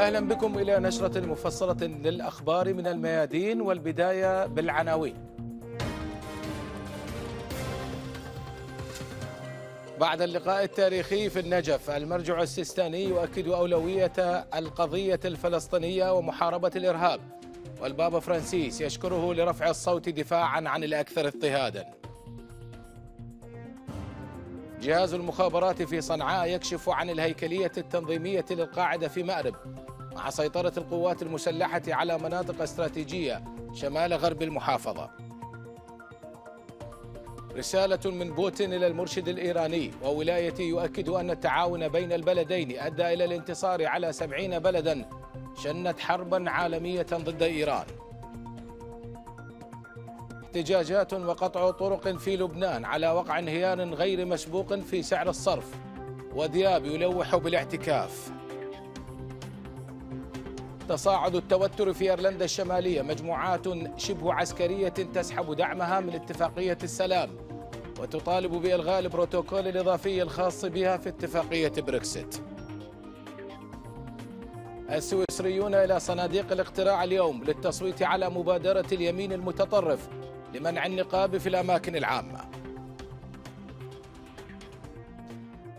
أهلا بكم إلى نشرة مفصلة للأخبار من الميادين والبداية بالعناوين بعد اللقاء التاريخي في النجف المرجع السيستاني يؤكد أولوية القضية الفلسطينية ومحاربة الإرهاب والبابا فرانسيس يشكره لرفع الصوت دفاعا عن الأكثر اضطهاداً جهاز المخابرات في صنعاء يكشف عن الهيكلية التنظيمية للقاعدة في مأرب مع سيطرة القوات المسلحة على مناطق استراتيجية شمال غرب المحافظة رسالة من بوتين إلى المرشد الإيراني وولايتي يؤكد أن التعاون بين البلدين أدى إلى الانتصار على سبعين بلدا شنت حربا عالمية ضد إيران احتجاجات وقطع طرق في لبنان على وقع انهيار غير مسبوق في سعر الصرف ودياب يلوح بالاعتكاف تصاعد التوتر في ايرلندا الشماليه مجموعات شبه عسكريه تسحب دعمها من اتفاقيه السلام وتطالب بالغاء البروتوكول الاضافي الخاص بها في اتفاقيه بريكسيت السويسريون الى صناديق الاقتراع اليوم للتصويت على مبادره اليمين المتطرف لمنع النقاب في الاماكن العامه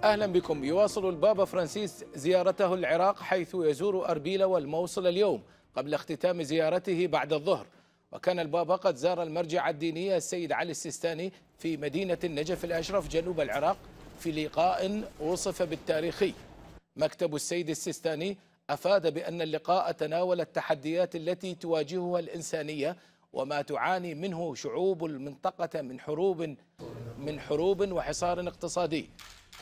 أهلا بكم يواصل البابا فرانسيس زيارته العراق حيث يزور أربيل والموصل اليوم قبل اختتام زيارته بعد الظهر وكان البابا قد زار المرجع الديني السيد علي السيستاني في مدينة النجف الأشرف جنوب العراق في لقاء وصف بالتاريخي مكتب السيد السيستاني أفاد بأن اللقاء تناول التحديات التي تواجهها الإنسانية وما تعاني منه شعوب المنطقة من حروب من حروب وحصار اقتصادي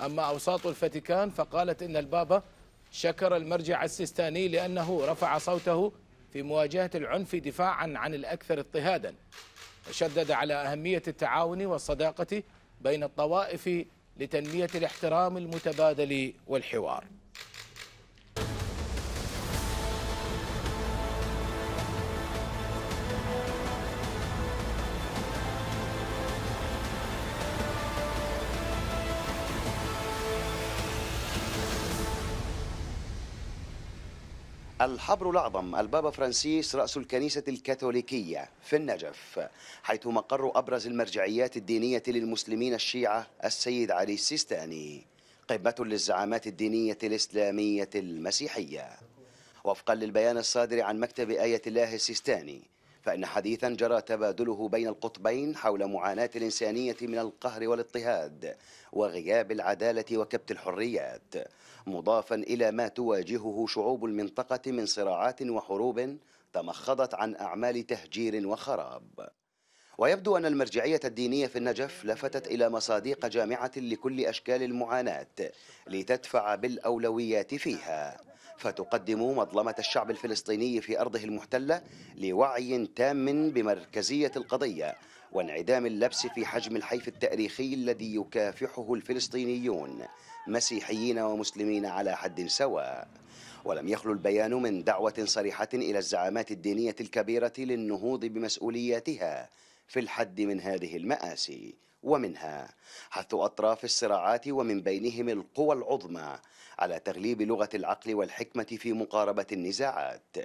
أما أوساط الفاتيكان فقالت إن البابا شكر المرجع السيستاني لأنه رفع صوته في مواجهة العنف دفاعا عن الأكثر اضطهادا وشدد على أهمية التعاون والصداقة بين الطوائف لتنمية الاحترام المتبادل والحوار الحبر الأعظم البابا فرانسيس رأس الكنيسة الكاثوليكية في النجف حيث مقر أبرز المرجعيات الدينية للمسلمين الشيعة السيد علي السيستاني قمة للزعامات الدينية الإسلامية المسيحية وفقا للبيان الصادر عن مكتب آية الله السيستاني فإن حديثا جرى تبادله بين القطبين حول معاناة الإنسانية من القهر والاضطهاد وغياب العدالة وكبت الحريات مضافا إلى ما تواجهه شعوب المنطقة من صراعات وحروب تمخضت عن أعمال تهجير وخراب ويبدو أن المرجعية الدينية في النجف لفتت إلى مصادق جامعة لكل أشكال المعاناة لتدفع بالأولويات فيها فتقدم مظلمة الشعب الفلسطيني في أرضه المحتلة لوعي تام بمركزية القضية وانعدام اللبس في حجم الحيف التاريخي الذي يكافحه الفلسطينيون مسيحيين ومسلمين على حد سواء ولم يخلو البيان من دعوة صريحة إلى الزعامات الدينية الكبيرة للنهوض بمسؤولياتها في الحد من هذه المآسي ومنها حث أطراف الصراعات ومن بينهم القوى العظمى على تغليب لغة العقل والحكمة في مقاربة النزاعات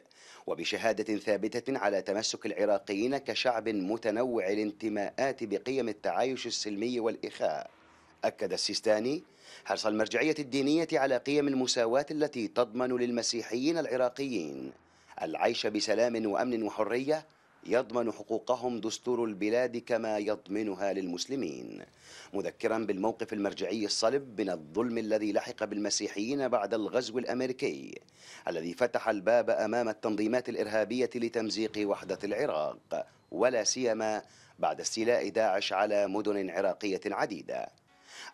وبشهادة ثابتة على تمسك العراقيين كشعب متنوع الانتماءات بقيم التعايش السلمي والإخاء أكد السيستاني حرص المرجعية الدينية على قيم المساواة التي تضمن للمسيحيين العراقيين العيش بسلام وأمن وحرية يضمن حقوقهم دستور البلاد كما يضمنها للمسلمين مذكرا بالموقف المرجعي الصلب من الظلم الذي لحق بالمسيحيين بعد الغزو الأمريكي الذي فتح الباب أمام التنظيمات الإرهابية لتمزيق وحدة العراق ولا سيما بعد استيلاء داعش على مدن عراقية عديدة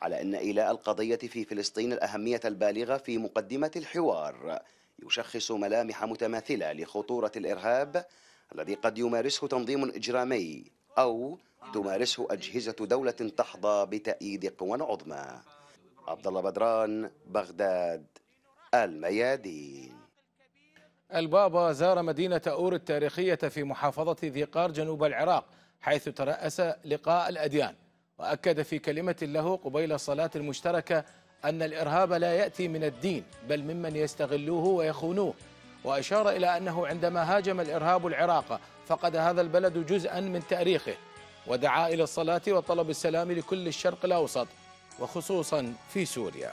على أن إيلاء القضية في فلسطين الأهمية البالغة في مقدمة الحوار يشخص ملامح متماثلة لخطورة الإرهاب الذي قد يمارسه تنظيم إجرامي أو تمارسه أجهزة دولة تحظى بتأييد قوى عظمى عبد الله بدران بغداد الميادين البابا زار مدينة أور التاريخية في محافظة ذي قار جنوب العراق حيث ترأس لقاء الأديان وأكد في كلمة له قبيل الصلاة المشتركة أن الإرهاب لا يأتي من الدين بل ممن يستغلوه ويخونوه وأشار إلى أنه عندما هاجم الإرهاب العراق فقد هذا البلد جزءا من تاريخه ودعا إلى الصلاة وطلب السلام لكل الشرق الأوسط وخصوصا في سوريا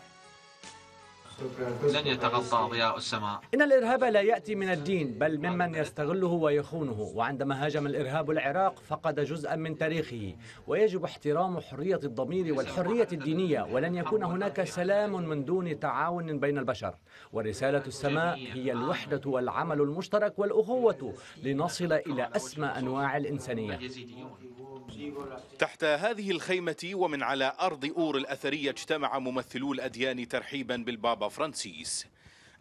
لن يتغطى ضياء السماء إن الإرهاب لا يأتي من الدين بل ممن يستغله ويخونه وعندما هاجم الإرهاب العراق فقد جزءا من تاريخه ويجب احترام حرية الضمير والحرية الدينية ولن يكون هناك سلام من دون تعاون بين البشر ورسالة السماء هي الوحدة والعمل المشترك والأخوة لنصل إلى أسمى أنواع الإنسانية تحت هذه الخيمة ومن على أرض أور الأثرية اجتمع ممثلو الأديان ترحيبا بالبابا فرانسيس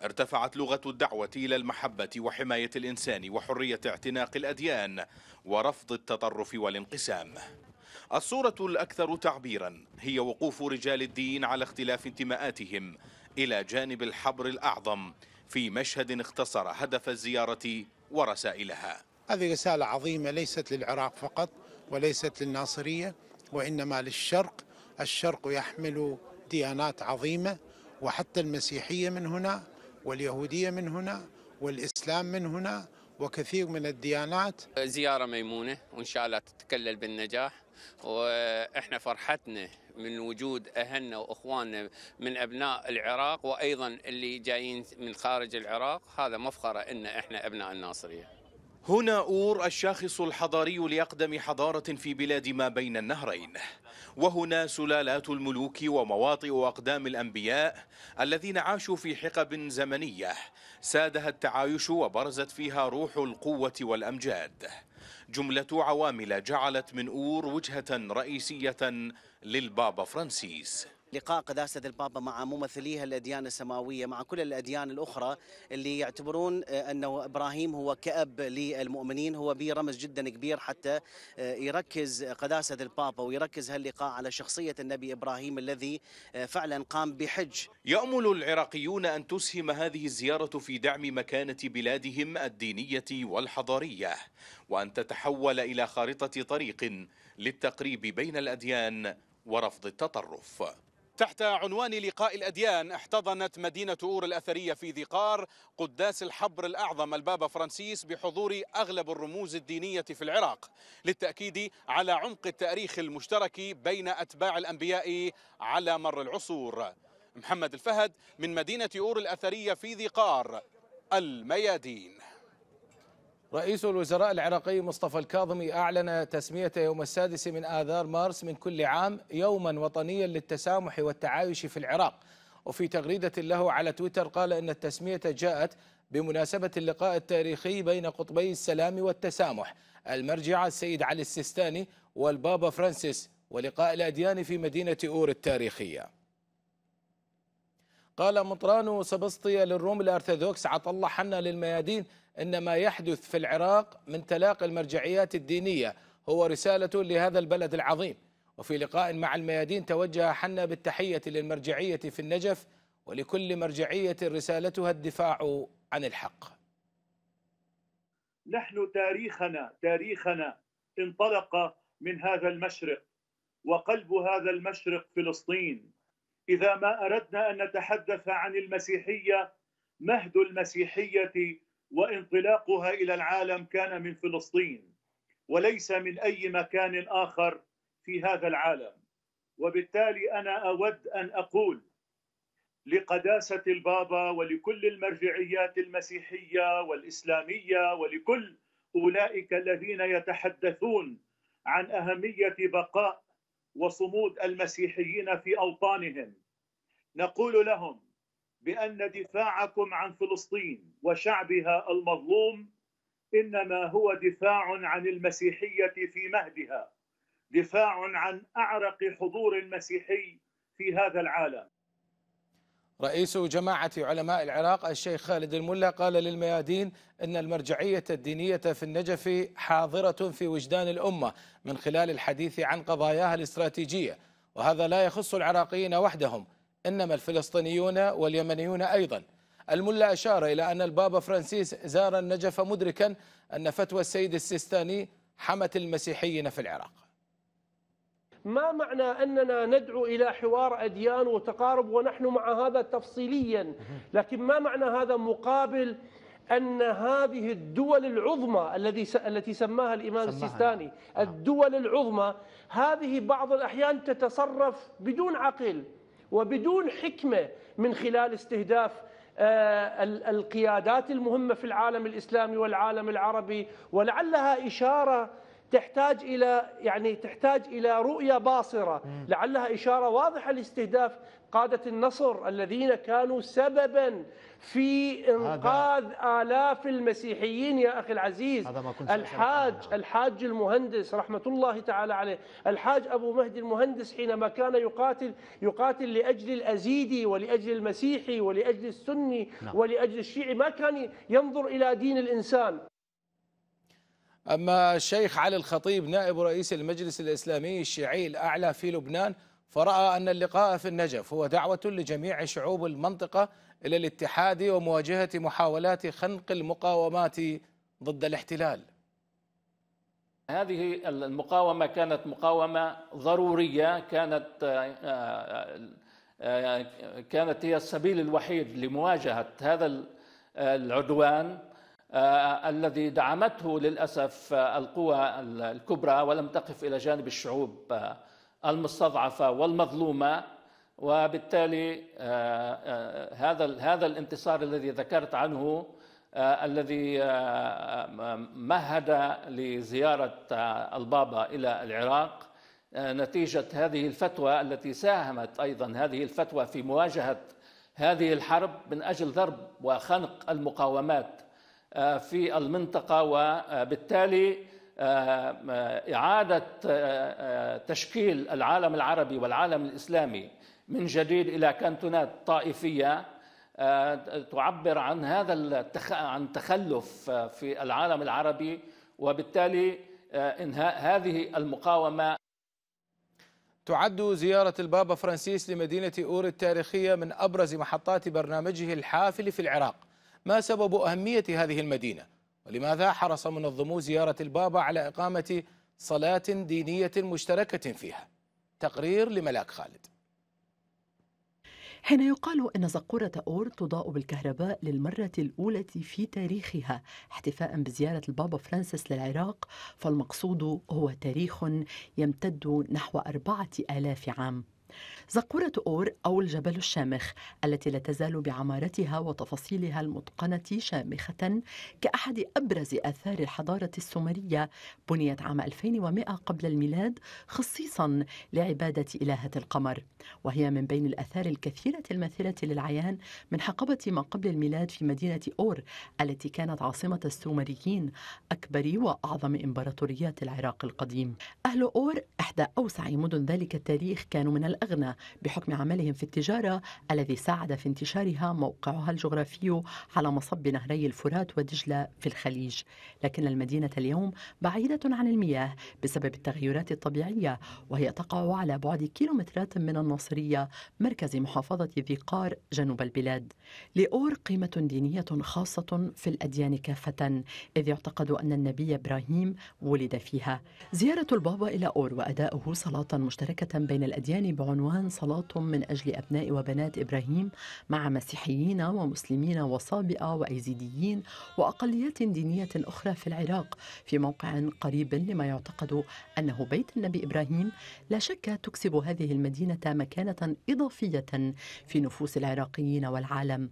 ارتفعت لغة الدعوة إلى المحبة وحماية الإنسان وحرية اعتناق الأديان ورفض التطرف والانقسام الصورة الأكثر تعبيرا هي وقوف رجال الدين على اختلاف انتماءاتهم إلى جانب الحبر الأعظم في مشهد اختصر هدف الزيارة ورسائلها هذه رسالة عظيمة ليست للعراق فقط وليست للناصرية وإنما للشرق الشرق يحمل ديانات عظيمة وحتى المسيحية من هنا واليهودية من هنا والإسلام من هنا وكثير من الديانات زيارة ميمونة وإن شاء الله تتكلل بالنجاح وإحنا فرحتنا من وجود أهلنا وإخواننا من أبناء العراق وأيضا اللي جايين من خارج العراق هذا مفخرة إن إحنا أبناء الناصرية هنا أور الشاخص الحضاري لأقدم حضارة في بلاد ما بين النهرين وهنا سلالات الملوك ومواطئ أقدام الأنبياء الذين عاشوا في حقب زمنية سادها التعايش وبرزت فيها روح القوة والأمجاد جملة عوامل جعلت من أور وجهة رئيسية للبابا فرانسيس لقاء قداسة البابا مع ممثليها الأديان السماوية مع كل الأديان الأخرى اللي يعتبرون آه، أنه إبراهيم هو كأب للمؤمنين هو به رمز جدا كبير حتى آه، يركز قداسة البابا ويركز هاللقاء على شخصية النبي إبراهيم الذي آه، فعلا قام بحج يأمل العراقيون أن تسهم هذه الزيارة في دعم مكانة بلادهم الدينية والحضارية وأن تتحول إلى خارطة طريق للتقريب بين الأديان ورفض التطرف تحت عنوان لقاء الأديان احتضنت مدينة أور الأثرية في ذي قار قداس الحبر الأعظم البابا فرانسيس بحضور أغلب الرموز الدينية في العراق للتأكيد على عمق التاريخ المشترك بين أتباع الأنبياء على مر العصور محمد الفهد من مدينة أور الأثرية في ذي قار الميادين رئيس الوزراء العراقي مصطفى الكاظمي أعلن تسمية يوم السادس من آذار مارس من كل عام يوما وطنيا للتسامح والتعايش في العراق وفي تغريدة له على تويتر قال إن التسمية جاءت بمناسبة اللقاء التاريخي بين قطبي السلام والتسامح المرجع السيد علي السيستاني والبابا فرانسيس ولقاء الأديان في مدينة أور التاريخية قال مطران سبسطية للروم الأرثوذكس عطل حنا للميادين ان ما يحدث في العراق من تلاقي المرجعيات الدينية هو رسالة لهذا البلد العظيم وفي لقاء مع الميادين توجه حنا بالتحية للمرجعية في النجف ولكل مرجعية رسالتها الدفاع عن الحق نحن تاريخنا تاريخنا انطلق من هذا المشرق وقلب هذا المشرق فلسطين إذا ما أردنا أن نتحدث عن المسيحية مهد المسيحية وانطلاقها الى العالم كان من فلسطين وليس من اي مكان اخر في هذا العالم وبالتالي انا اود ان اقول لقداسه البابا ولكل المرجعيات المسيحيه والاسلاميه ولكل اولئك الذين يتحدثون عن اهميه بقاء وصمود المسيحيين في اوطانهم نقول لهم بان دفاعكم عن فلسطين وشعبها المظلوم انما هو دفاع عن المسيحيه في مهدها دفاع عن اعرق حضور المسيحي في هذا العالم رئيس جماعة علماء العراق الشيخ خالد الملا قال للميادين أن المرجعية الدينية في النجف حاضرة في وجدان الأمة من خلال الحديث عن قضاياها الاستراتيجية وهذا لا يخص العراقيين وحدهم إنما الفلسطينيون واليمنيون أيضا الملا أشار إلى أن البابا فرانسيس زار النجف مدركا أن فتوى السيد السيستاني حمت المسيحيين في العراق ما معنى أننا ندعو إلى حوار أديان وتقارب ونحن مع هذا تفصيليا لكن ما معنى هذا مقابل أن هذه الدول العظمى الذي التي سماها الإمام السيستاني نعم. الدول العظمى هذه بعض الأحيان تتصرف بدون عقل وبدون حكمة من خلال استهداف آه، القيادات المهمة في العالم الإسلامي والعالم العربي ولعلها إشارة تحتاج الى يعني تحتاج الى رؤيه باصره لعلها اشاره واضحه لاستهداف قادة النصر الذين كانوا سببا في إنقاذ آلاف المسيحيين يا أخي العزيز هذا ما كنت الحاج الحاج المهندس رحمة الله تعالى عليه الحاج أبو مهدي المهندس حينما كان يقاتل يقاتل لأجل الأزيدي ولأجل المسيحي ولأجل السني نعم. ولأجل الشيعي ما كان ينظر إلى دين الإنسان أما الشيخ علي الخطيب نائب رئيس المجلس الإسلامي الشيعي الأعلى في لبنان فرأى أن اللقاء في النجف هو دعوة لجميع شعوب المنطقة إلى الاتحاد ومواجهة محاولات خنق المقاومات ضد الاحتلال هذه المقاومة كانت مقاومة ضرورية كانت كانت هي السبيل الوحيد لمواجهة هذا العدوان الذي دعمته للأسف القوى الكبرى ولم تقف إلى جانب الشعوب المستضعفه والمظلومه وبالتالي آه، آه، هذا هذا الانتصار الذي ذكرت عنه آه، الذي مهد لزياره البابا الى العراق نتيجه هذه الفتوى التي ساهمت ايضا هذه الفتوى في مواجهه هذه الحرب من اجل ضرب وخنق المقاومات في المنطقه وبالتالي آه، آه، إعادة آه، تشكيل العالم العربي والعالم الإسلامي من جديد إلى كانتونات طائفية تعبر عن هذا التخ... عن تخلف في العالم العربي وبالتالي انهاء هذه المقاومه تعد زيارة البابا فرانسيس لمدينة أور التاريخية من أبرز محطات برنامجه الحافل في العراق ما سبب أهمية هذه المدينة؟ ولماذا حرص منظمو زيارة البابا على إقامة صلاة دينية مشتركة فيها تقرير لملاك خالد حين يقال أن زقورة أور تضاء بالكهرباء للمرة الأولى في تاريخها احتفاء بزيارة البابا فرانسيس للعراق فالمقصود هو تاريخ يمتد نحو أربعة آلاف عام زقورة أور أو الجبل الشامخ التي لا تزال بعمارتها وتفاصيلها المتقنة شامخة كأحد أبرز آثار الحضارة السومرية بنيت عام 2100 قبل الميلاد خصيصا لعبادة إلهة القمر وهي من بين الآثار الكثيرة الماثلة للعيان من حقبة ما قبل الميلاد في مدينة أور التي كانت عاصمة السومريين أكبر وأعظم إمبراطوريات العراق القديم أهل أور إحدى أوسع مدن ذلك التاريخ كانوا من الأغنى بحكم عملهم في التجارة الذي ساعد في انتشارها موقعها الجغرافي على مصب نهري الفرات ودجلة في الخليج لكن المدينة اليوم بعيدة عن المياه بسبب التغيرات الطبيعية وهي تقع على بعد كيلومترات من الناصرية مركز محافظة ذي قار جنوب البلاد لأور قيمة دينية خاصة في الأديان كافة إذ يعتقد أن النبي إبراهيم ولد فيها زيارة البابا إلى أور وأداؤه صلاة مشتركة بين الأديان بعد بعنوان صلاة من أجل أبناء وبنات إبراهيم مع مسيحيين ومسلمين وصابئة وأيزيديين وأقليات دينية أخرى في العراق في موقع قريب لما يعتقد أنه بيت النبي إبراهيم لا شك تكسب هذه المدينة مكانة إضافية في نفوس العراقيين والعالم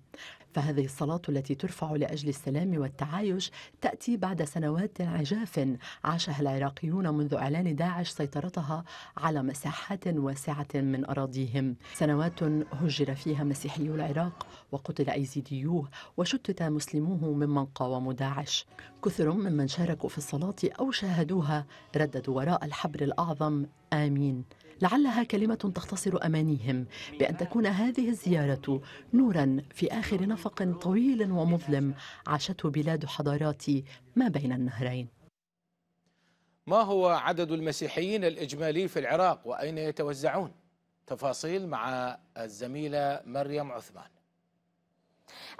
فهذه الصلاة التي ترفع لأجل السلام والتعايش تأتي بعد سنوات عجاف عاشها العراقيون منذ إعلان داعش سيطرتها على مساحات واسعة من أراضيهم سنوات هجر فيها مسيحيو العراق وقتل أيزيديوه وشتت مسلموه ممن قاوموا داعش كثر ممن شاركوا في الصلاة أو شاهدوها رددوا وراء الحبر الأعظم آمين لعلها كلمة تختصر أمانيهم بأن تكون هذه الزيارة نورا في آخر نفق طويل ومظلم عاشته بلاد حضارات ما بين النهرين ما هو عدد المسيحيين الإجمالي في العراق وأين يتوزعون؟ تفاصيل مع الزميله مريم عثمان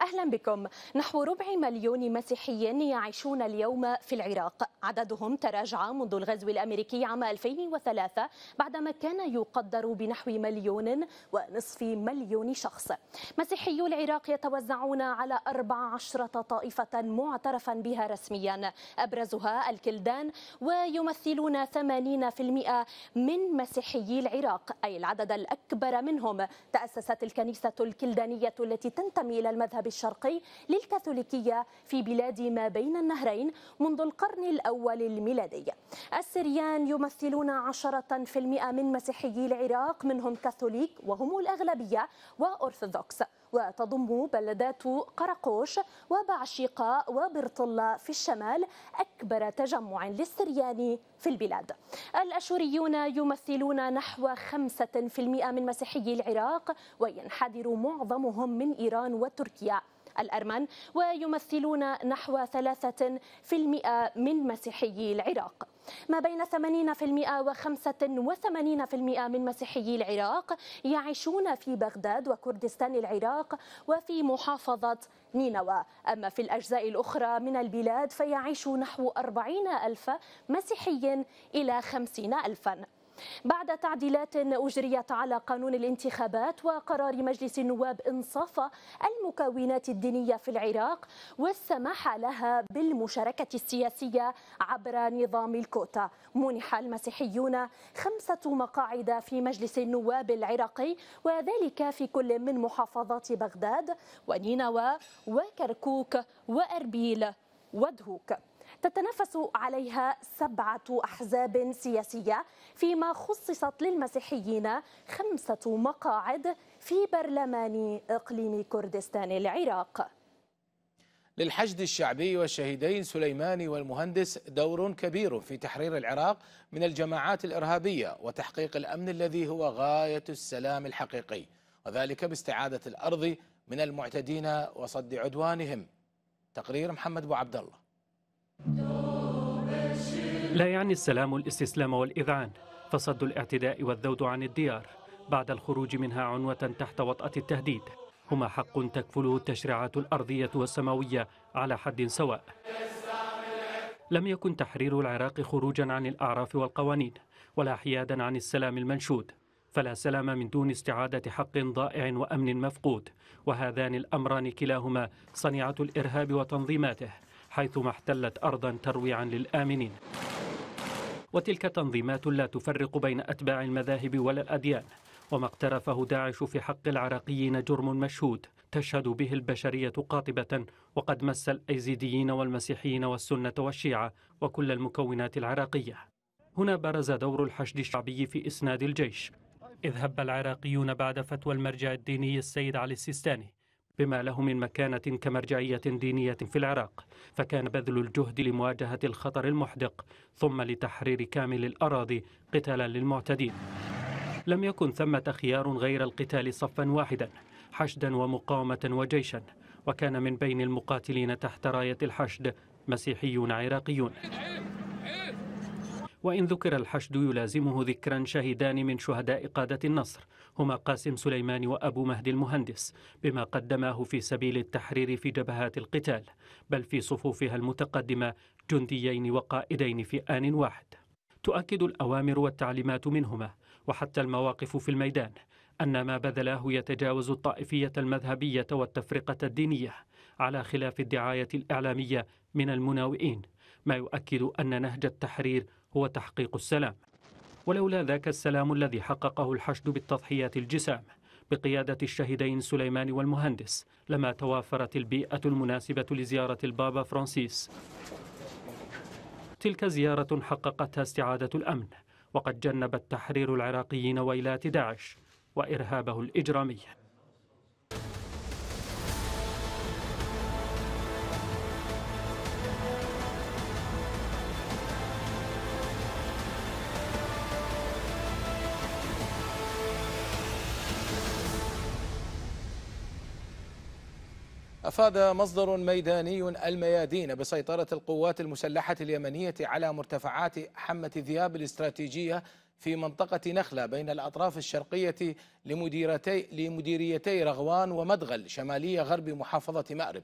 أهلا بكم نحو ربع مليون مسيحي يعيشون اليوم في العراق عددهم تراجع منذ الغزو الأمريكي عام 2003 بعدما كان يقدر بنحو مليون ونصف مليون شخص مسيحي العراق يتوزعون على 14 طائفة معترفا بها رسميا أبرزها الكلدان ويمثلون 80% من مسيحيي العراق أي العدد الأكبر منهم تأسست الكنيسة الكلدانية التي تنتمي إلى المذهب الشرقي للكاثوليكية في بلاد ما بين النهرين منذ القرن الأول الميلادي السريان يمثلون عشرة في المئة من مسيحيي العراق منهم كاثوليك وهم الأغلبية وأرثوذكس وتضم بلدات قرقوش وبعشيقة وبرطلة في الشمال أكبر تجمع للسريان في البلاد الأشوريون يمثلون نحو 5% من مسيحي العراق وينحدر معظمهم من إيران وتركيا الأرمن ويمثلون نحو 3% من مسيحي العراق ما بين 80% و85% من مسيحيي العراق يعيشون في بغداد وكردستان العراق وفي محافظة نينوى أما في الأجزاء الأخرى من البلاد فيعيش نحو 40 ألف مسيحي إلى 50 ألفاً بعد تعديلات أجريت على قانون الانتخابات وقرار مجلس النواب إنصاف المكونات الدينية في العراق والسماح لها بالمشاركة السياسية عبر نظام الكوتا منح المسيحيون خمسة مقاعد في مجلس النواب العراقي وذلك في كل من محافظات بغداد ونينوى وكركوك وأربيل ودهوك تتنافس عليها سبعة أحزاب سياسية فيما خصصت للمسيحيين خمسة مقاعد في برلمان إقليم كردستان العراق للحشد الشعبي والشهيدين سليماني والمهندس دور كبير في تحرير العراق من الجماعات الإرهابية وتحقيق الأمن الذي هو غاية السلام الحقيقي وذلك باستعادة الأرض من المعتدين وصد عدوانهم تقرير محمد بو عبد الله لا يعني السلام الاستسلام والإذعان فصد الاعتداء والذود عن الديار بعد الخروج منها عنوة تحت وطأة التهديد هما حق تكفله التشريعات الأرضية والسماوية على حد سواء لم يكن تحرير العراق خروجا عن الأعراف والقوانين ولا حيادا عن السلام المنشود فلا سلام من دون استعادة حق ضائع وأمن مفقود وهذان الأمران كلاهما صنيعة الإرهاب وتنظيماته حيثما احتلت أرضا ترويعا للآمنين وتلك تنظيمات لا تفرق بين أتباع المذاهب ولا الأديان وما اقترفه داعش في حق العراقيين جرم مشهود تشهد به البشرية قاطبة وقد مس الأيزيديين والمسيحيين والسنة والشيعة وكل المكونات العراقية هنا برز دور الحشد الشعبي في إسناد الجيش إذ هب العراقيون بعد فتوى المرجع الديني السيد علي السيستاني بما له من مكانة كمرجعية دينية في العراق فكان بذل الجهد لمواجهة الخطر المحدق ثم لتحرير كامل الأراضي قتالا للمعتدين لم يكن ثمة خيار غير القتال صفا واحدا حشدا ومقاومة وجيشا وكان من بين المقاتلين تحت راية الحشد مسيحيون عراقيون وإن ذكر الحشد يلازمه ذكرا شهيدان من شهداء قادة النصر هما قاسم سليمان وأبو مهدي المهندس بما قدماه في سبيل التحرير في جبهات القتال بل في صفوفها المتقدمة جنديين وقائدين في آن واحد تؤكد الأوامر والتعليمات منهما وحتى المواقف في الميدان أن ما بذلاه يتجاوز الطائفية المذهبية والتفرقة الدينية على خلاف الدعاية الإعلامية من المناوئين ما يؤكد أن نهج التحرير هو تحقيق السلام ولولا ذاك السلام الذي حققه الحشد بالتضحيات الجسام بقيادة الشهيدين سليمان والمهندس لما توافرت البيئة المناسبة لزيارة البابا فرانسيس تلك زيارة حققتها استعادة الأمن وقد جنب التحرير العراقيين ويلات داعش وإرهابه الإجرامي أفاد مصدر ميداني الميادين بسيطرة القوات المسلحة اليمنية على مرتفعات حمة ذياب الاستراتيجية في منطقة نخلة بين الأطراف الشرقية لمديرتي, لمديريتي رغوان ومدغل شمالية غرب محافظة مأرب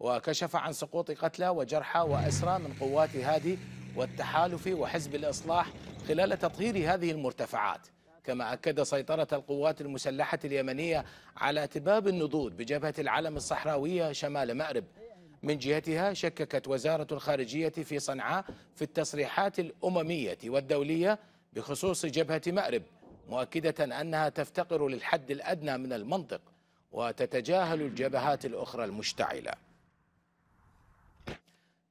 وكشف عن سقوط قتلى وجرحى وأسرى من قوات هادي والتحالف وحزب الإصلاح خلال تطهير هذه المرتفعات كما أكد سيطرة القوات المسلحة اليمنية على تباب النضود بجبهة العلم الصحراوية شمال مأرب من جهتها شككت وزارة الخارجية في صنعاء في التصريحات الأممية والدولية بخصوص جبهة مأرب مؤكدة أنها تفتقر للحد الأدنى من المنطق وتتجاهل الجبهات الأخرى المشتعلة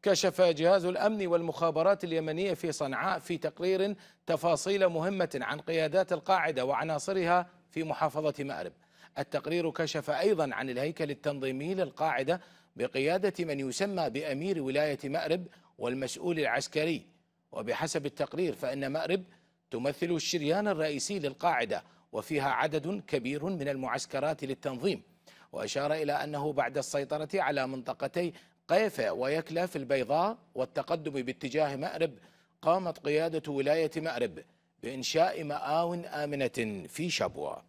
كشف جهاز الأمن والمخابرات اليمنية في صنعاء في تقرير تفاصيل مهمة عن قيادات القاعدة وعناصرها في محافظة مأرب التقرير كشف أيضا عن الهيكل التنظيمي للقاعدة بقيادة من يسمى بأمير ولاية مأرب والمسؤول العسكري وبحسب التقرير فإن مأرب تمثل الشريان الرئيسي للقاعدة وفيها عدد كبير من المعسكرات للتنظيم وأشار إلى أنه بعد السيطرة على منطقتي قيفة ويكلة في البيضاء والتقدم باتجاه مأرب قامت قيادة ولاية مأرب بإنشاء مآو آمنة في شبوة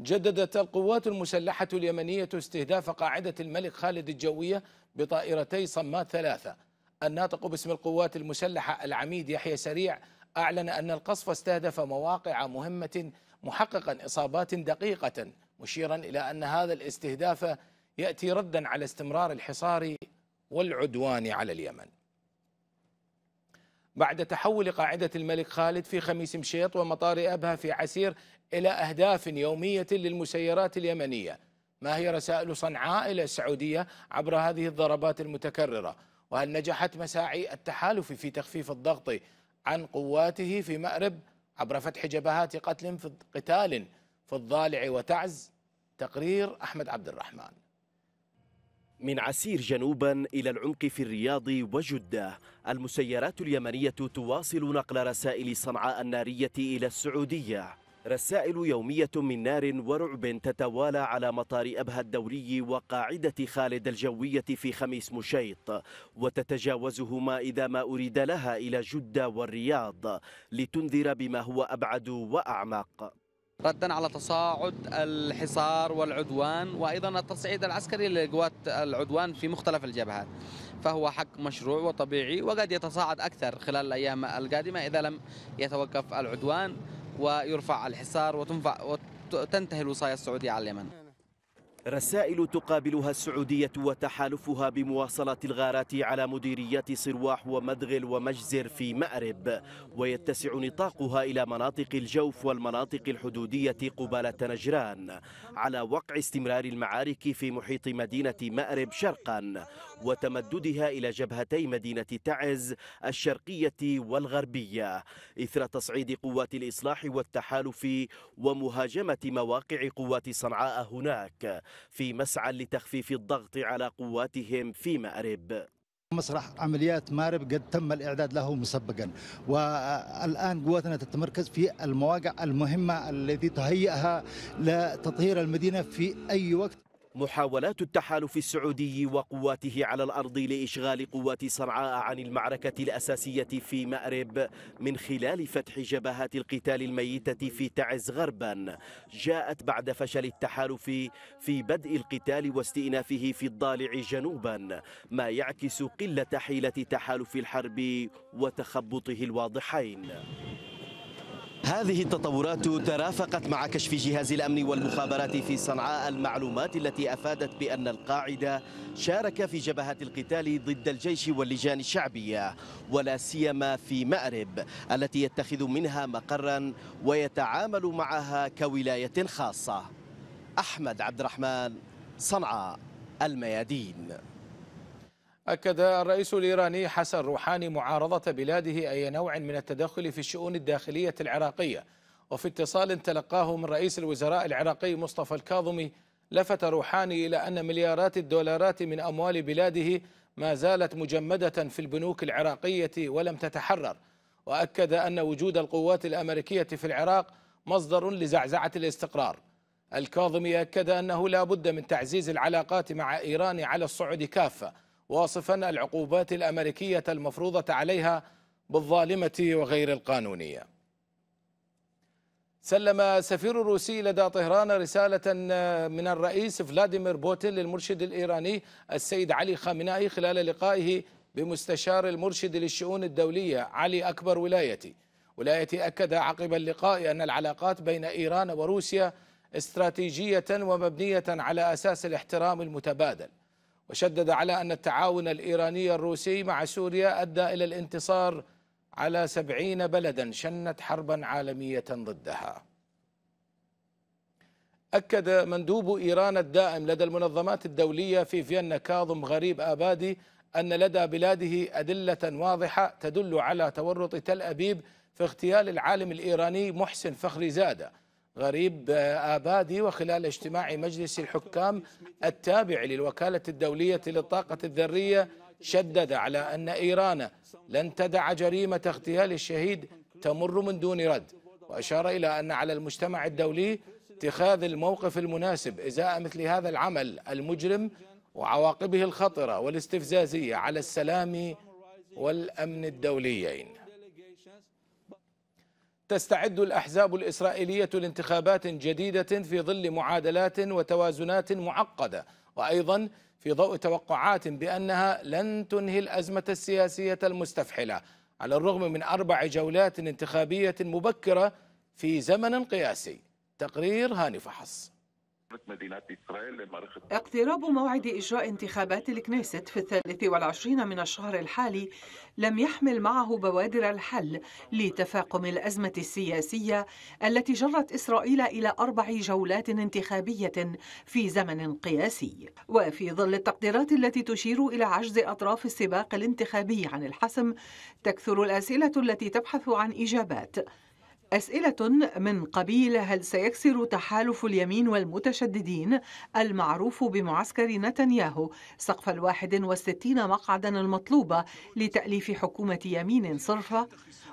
جددت القوات المسلحة اليمنية استهداف قاعدة الملك خالد الجوية بطائرتي صمات ثلاثة الناطق باسم القوات المسلحة العميد يحيى سريع أعلن أن القصف استهدف مواقع مهمة محققا إصابات دقيقة مشيرا إلى أن هذا الاستهداف ياتي ردا على استمرار الحصار والعدوان على اليمن. بعد تحول قاعده الملك خالد في خميس مشيط ومطار ابها في عسير الى اهداف يوميه للمسيرات اليمنيه. ما هي رسائل صنعاء الى السعوديه عبر هذه الضربات المتكرره؟ وهل نجحت مساعي التحالف في تخفيف الضغط عن قواته في مأرب عبر فتح جبهات قتل في قتال في الضالع وتعز؟ تقرير احمد عبد الرحمن من عسير جنوبا إلى العمق في الرياض وجدة المسيرات اليمنية تواصل نقل رسائل صنعاء النارية إلى السعودية رسائل يومية من نار ورعب تتوالى على مطار أبها الدوري وقاعدة خالد الجوية في خميس مشيط وتتجاوزهما إذا ما أريد لها إلى جدة والرياض لتنذر بما هو أبعد وأعمق ردا على تصاعد الحصار والعدوان وايضا التصعيد العسكري لقوات العدوان في مختلف الجبهات فهو حق مشروع وطبيعي وقد يتصاعد اكثر خلال الايام القادمه اذا لم يتوقف العدوان ويرفع الحصار وتنفع وتنتهي الوصايه السعوديه على اليمن رسائل تقابلها السعودية وتحالفها بمواصلة الغارات على مديريات صرواح ومدغل ومجزر في مأرب ويتسع نطاقها إلى مناطق الجوف والمناطق الحدودية قبالة نجران على وقع استمرار المعارك في محيط مدينة مأرب شرقا وتمددها إلى جبهتي مدينة تعز الشرقية والغربية إثر تصعيد قوات الإصلاح والتحالف ومهاجمة مواقع قوات صنعاء هناك في مسعى لتخفيف الضغط على قواتهم في مأرب مسرح عمليات مارب قد تم الاعداد له مسبقا والان قواتنا تتمركز في المواقع المهمه التي تهيئها لتطهير المدينه في اي وقت محاولات التحالف السعودي وقواته على الأرض لإشغال قوات صنعاء عن المعركة الأساسية في مأرب من خلال فتح جبهات القتال الميتة في تعز غربا جاءت بعد فشل التحالف في بدء القتال واستئنافه في الضالع جنوبا ما يعكس قلة حيلة تحالف الحرب وتخبطه الواضحين هذه التطورات ترافقت مع كشف جهاز الأمن والمخابرات في صنعاء المعلومات التي أفادت بأن القاعدة شارك في جبهات القتال ضد الجيش واللجان الشعبية ولا سيما في مأرب التي يتخذ منها مقرا ويتعامل معها كولاية خاصة أحمد عبد الرحمن صنعاء الميادين أكد الرئيس الإيراني حسن روحاني معارضة بلاده أي نوع من التدخل في الشؤون الداخلية العراقية وفي اتصال تلقاه من رئيس الوزراء العراقي مصطفى الكاظمي لفت روحاني إلى أن مليارات الدولارات من أموال بلاده ما زالت مجمدة في البنوك العراقية ولم تتحرر وأكد أن وجود القوات الأمريكية في العراق مصدر لزعزعة الاستقرار الكاظمي أكد أنه لا بد من تعزيز العلاقات مع إيران على الصعود كافة واصفا العقوبات الأمريكية المفروضة عليها بالظالمة وغير القانونية سلم سفير الروسي لدى طهران رسالة من الرئيس فلاديمير بوتين للمرشد الإيراني السيد علي خامنائي خلال لقائه بمستشار المرشد للشؤون الدولية علي أكبر ولايتي ولايتي أكد عقب اللقاء أن العلاقات بين إيران وروسيا استراتيجية ومبنية على أساس الاحترام المتبادل وشدد على أن التعاون الإيراني الروسي مع سوريا أدى إلى الانتصار على سبعين بلدا شنت حربا عالمية ضدها أكد مندوب إيران الدائم لدى المنظمات الدولية في فيينا كاظم غريب آبادي أن لدى بلاده أدلة واضحة تدل على تورط تل أبيب في اغتيال العالم الإيراني محسن فخري زاده غريب آه، آبادي وخلال اجتماع مجلس الحكام التابع للوكالة الدولية للطاقة الذرية شدد على أن إيران لن تدع جريمة اغتيال الشهيد تمر من دون رد وأشار إلى أن على المجتمع الدولي اتخاذ الموقف المناسب إزاء مثل هذا العمل المجرم وعواقبه الخطرة والاستفزازية على السلام والأمن الدوليين تستعد الأحزاب الإسرائيلية لانتخابات جديدة في ظل معادلات وتوازنات معقدة وأيضا في ضوء توقعات بأنها لن تنهي الأزمة السياسية المستفحلة على الرغم من أربع جولات انتخابية مبكرة في زمن قياسي تقرير هاني فحص اقتراب موعد إجراء انتخابات الكنيست في الثالث والعشرين من الشهر الحالي لم يحمل معه بوادر الحل لتفاقم الأزمة السياسية التي جرت إسرائيل إلى أربع جولات انتخابية في زمن قياسي وفي ظل التقديرات التي تشير إلى عجز أطراف السباق الانتخابي عن الحسم تكثر الأسئلة التي تبحث عن إجابات أسئلة من قبيل هل سيكسر تحالف اليمين والمتشددين المعروف بمعسكر نتنياهو سقف الواحد وستين مقعدا المطلوبة لتأليف حكومة يمين صرفة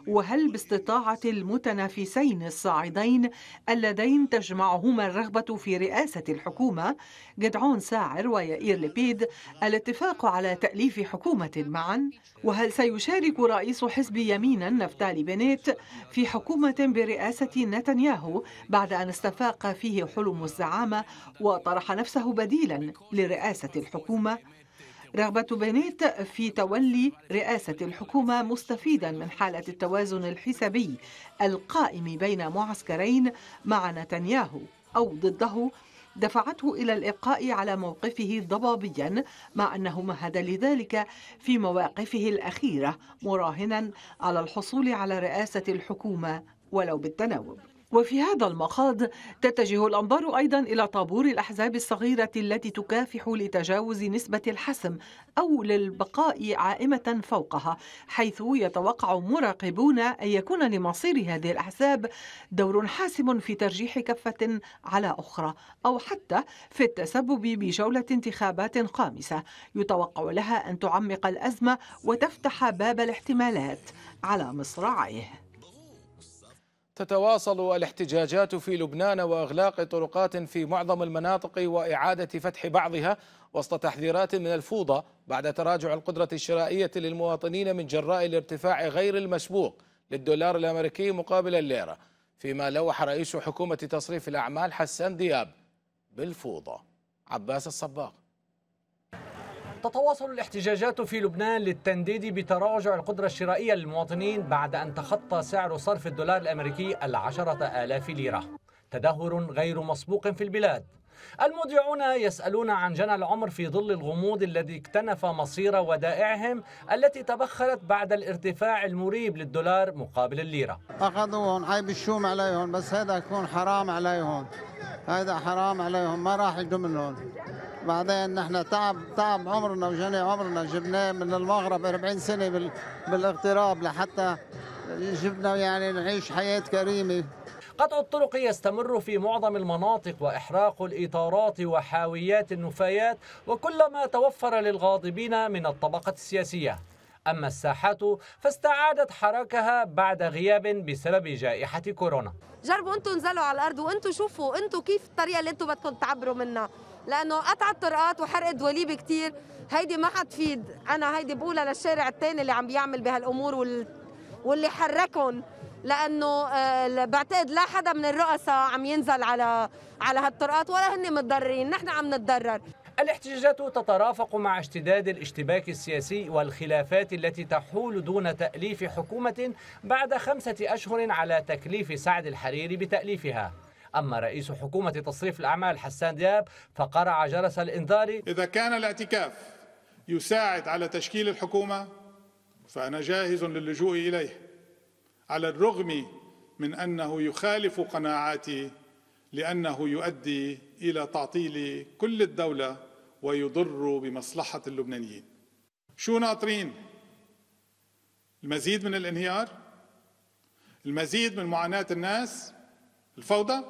وهل باستطاعة المتنافسين الصاعدين اللذين تجمعهما الرغبة في رئاسة الحكومة جدعون ساعر ويائير لبيد الاتفاق على تأليف حكومة معا؟ وهل سيشارك رئيس حزب يمينا نفتالي بنيت في حكومة برئاسة نتنياهو بعد أن استفاق فيه حلم الزعامة وطرح نفسه بديلا لرئاسة الحكومة؟ رغبة بنيت في تولي رئاسة الحكومة مستفيدا من حالة التوازن الحسابي القائم بين معسكرين مع نتنياهو أو ضده دفعته إلى الإبقاء على موقفه ضبابيا مع أنه مهد لذلك في مواقفه الأخيرة مراهنا على الحصول على رئاسة الحكومة ولو بالتناوب وفي هذا المخاض تتجه الأنظار أيضا إلى طابور الأحزاب الصغيرة التي تكافح لتجاوز نسبة الحسم أو للبقاء عائمة فوقها حيث يتوقع مراقبون أن يكون لمصير هذه الأحزاب دور حاسم في ترجيح كفة على أخرى أو حتى في التسبب بجولة انتخابات خامسة يتوقع لها أن تعمق الأزمة وتفتح باب الاحتمالات على مصراعيه تتواصل الاحتجاجات في لبنان واغلاق طرقات في معظم المناطق واعاده فتح بعضها وسط تحذيرات من الفوضى بعد تراجع القدره الشرائيه للمواطنين من جراء الارتفاع غير المسبوق للدولار الامريكي مقابل الليره فيما لوح رئيس حكومه تصريف الاعمال حسان دياب بالفوضى عباس الصباغ تتواصل الاحتجاجات في لبنان للتنديد بتراجع القدرة الشرائية للمواطنين بعد أن تخطى سعر صرف الدولار الأمريكي العشرة آلاف ليرة تدهور غير مسبوق في البلاد المذيعون يسألون عن جنى العمر في ظل الغموض الذي اكتنف مصير ودائعهم التي تبخرت بعد الارتفاع المريب للدولار مقابل الليرة أخذوهم هاي بالشوم عليهم بس هذا يكون حرام عليهم هذا حرام عليهم ما راح يجوا منهم بعدين نحن تعب تعب عمرنا وجنى عمرنا جبناه من المغرب 40 سنة بالاغتراب لحتى جبنا يعني نعيش حياة كريمة قطع الطرق يستمر في معظم المناطق وإحراق الإطارات وحاويات النفايات وكل ما توفر للغاضبين من الطبقة السياسية أما الساحات فاستعادت حركها بعد غياب بسبب جائحة كورونا جربوا أنتوا انزلوا على الأرض وأنتوا شوفوا أنتوا كيف الطريقة اللي أنتوا بدكم تعبروا منها لأنه قطع الطرقات وحرق دواليب كتير هيدي ما حتفيد أنا هيدي بقولها للشارع الثاني اللي عم بيعمل بهالأمور وال... واللي حركهم لانه آه، بعتقد لا حدا من الرؤساء عم ينزل على على هالطرقات ولا هن متضررين نحن عم نتضرر الاحتجاجات تترافق مع اشتداد الاشتباك السياسي والخلافات التي تحول دون تأليف حكومة بعد خمسة أشهر على تكليف سعد الحريري بتأليفها أما رئيس حكومة تصريف الأعمال حسان دياب فقرع جرس الإنذار إذا كان الاعتكاف يساعد على تشكيل الحكومة فأنا جاهز للجوء إليه على الرغم من انه يخالف قناعاتي لانه يؤدي الى تعطيل كل الدوله ويضر بمصلحه اللبنانيين. شو ناطرين؟ المزيد من الانهيار؟ المزيد من معاناه الناس؟ الفوضى؟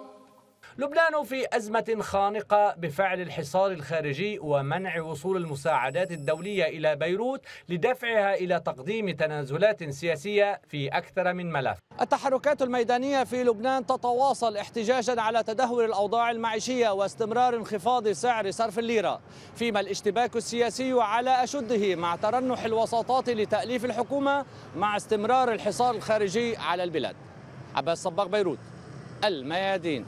لبنان في أزمة خانقة بفعل الحصار الخارجي ومنع وصول المساعدات الدولية إلى بيروت لدفعها إلى تقديم تنازلات سياسية في أكثر من ملف التحركات الميدانية في لبنان تتواصل احتجاجا على تدهور الأوضاع المعيشية واستمرار انخفاض سعر صرف الليرة فيما الاشتباك السياسي على أشده مع ترنح الوساطات لتأليف الحكومة مع استمرار الحصار الخارجي على البلاد عباس صباغ بيروت الميادين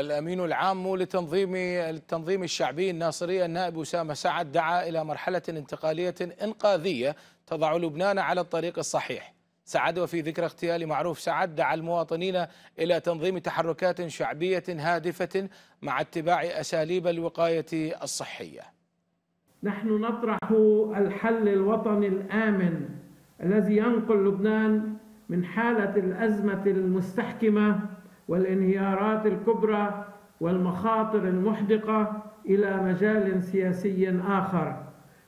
الأمين العام لتنظيم التنظيم الشعبي الناصري النائب أسامة سعد دعا إلى مرحلة انتقالية إنقاذية تضع لبنان على الطريق الصحيح سعد وفي ذكرى اغتيال معروف سعد دعا المواطنين إلى تنظيم تحركات شعبية هادفة مع اتباع أساليب الوقاية الصحية نحن نطرح الحل الوطني الآمن الذي ينقل لبنان من حالة الأزمة المستحكمة والانهيارات الكبرى والمخاطر المحدقة إلى مجال سياسي آخر